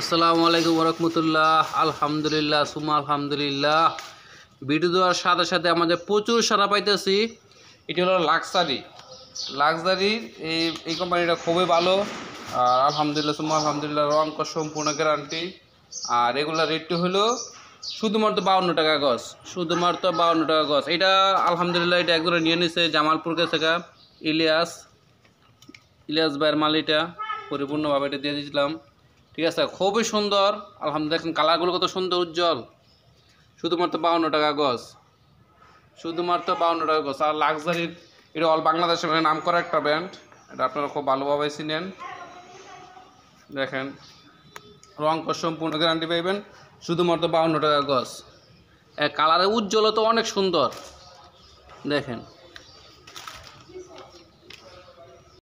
আসসালামু আলাইকুম ওরকমতুল্লাহ আলহামদুলিল্লাহ সুমা আলহামদুলিল্লাহ ভিডিও দেওয়ার সাথে সাথে আমাদের প্রচুর সারা পাইতেছি এটি হলো লাক্সারি লাক্সারির এই এই কোম্পানিটা খুবই ভালো আর আলহামদুলিল্লাহ সুমা আলহামদুলিল্লাহ রং সম্পূর্ণ গ্যারান্টি আর এগুলোর রেটটি হলো শুধুমাত্র বাউন্ন টাকা গছ শুধুমাত্র বাউন্ন টাকা গছ এটা আলহামদুলিল্লাহ এটা একজনে নিয়ে নিছে জামালপুর থেকে ইলিয়াস ইলিয়াস ভাইয়ের মালিটা পরিপূর্ণভাবে এটা দিয়ে দিয়েছিলাম ঠিক আছে খুবই সুন্দর আলহামদুলিল্লাহ দেখেন কালারগুলো কত সুন্দর উজ্জ্বল শুধুমাত্র বাউন্ন টাকা গছ শুধুমাত্র বাউন্ন টাকা গছ আর লাক্সারি এটা অল বাংলাদেশের মানে নাম করা একটা ব্র্যান্ড এটা আপনারা খুব ভালোভাবে চিনেন দেখেন রং সম্পূর্ণ গ্যারান্টি পাইবেন শুধুমাত্র বাউন্ন টাকা গছ কালারের তো অনেক সুন্দর দেখেন